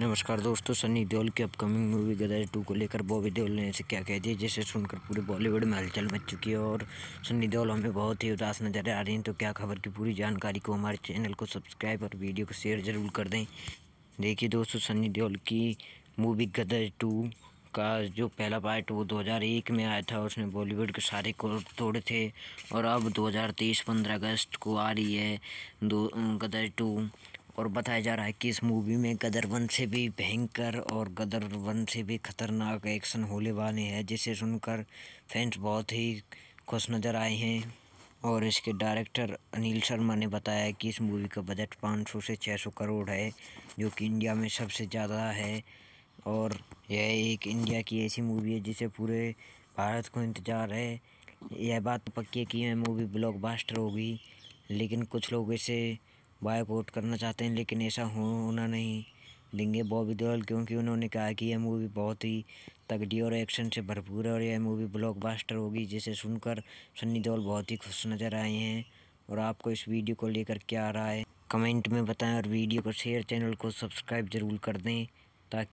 नमस्कार दोस्तों सनी देओल की अपकमिंग मूवी गदर टू को लेकर बॉबी देओल ने ऐसे क्या कह दिया जिसे सुनकर पूरे बॉलीवुड में हलचल मच चुकी है और सनी देओल हमें बहुत ही उदास नजर आ रही हैं तो क्या खबर की पूरी जानकारी को हमारे चैनल को सब्सक्राइब और वीडियो को शेयर ज़रूर कर दें देखिए दोस्तों सनी देओल की मूवी गदर टू का जो पहला पार्ट वो 2001 में आया था उसने बॉलीवुड के सारे कोर्ट तोड़े थे और अब 2023 15 अगस्त को आ रही है दो गदर टू और बताया जा रहा है कि इस मूवी में गदर वन से भी भयंकर और गदर वन से भी खतरनाक एक्शन होने वाले हैं जिसे सुनकर फैंस बहुत ही खुश नज़र आए हैं और इसके डायरेक्टर अनिल शर्मा ने बताया कि इस मूवी का बजट 500 से 600 करोड़ है जो कि इंडिया में सबसे ज़्यादा है और यह एक इंडिया की ऐसी मूवी है जिसे पूरे भारत को इंतज़ार है यह बात पक्की है कि यह मूवी ब्लॉकबस्टर होगी लेकिन कुछ लोग इसे बायकॉट करना चाहते हैं लेकिन ऐसा होना नहीं देंगे बॉबी देओल क्योंकि उन्होंने कहा कि यह मूवी बहुत ही तगड़ी और एक्शन से भरपूर है और यह मूवी ब्लॉकबस्टर होगी जिसे सुनकर सन्नी देओल बहुत ही खुश नज़र आए हैं और आपको इस वीडियो को लेकर क्या आ रहा है कमेंट में बताएं और वीडियो को शेयर चैनल को सब्सक्राइब ज़रूर कर दें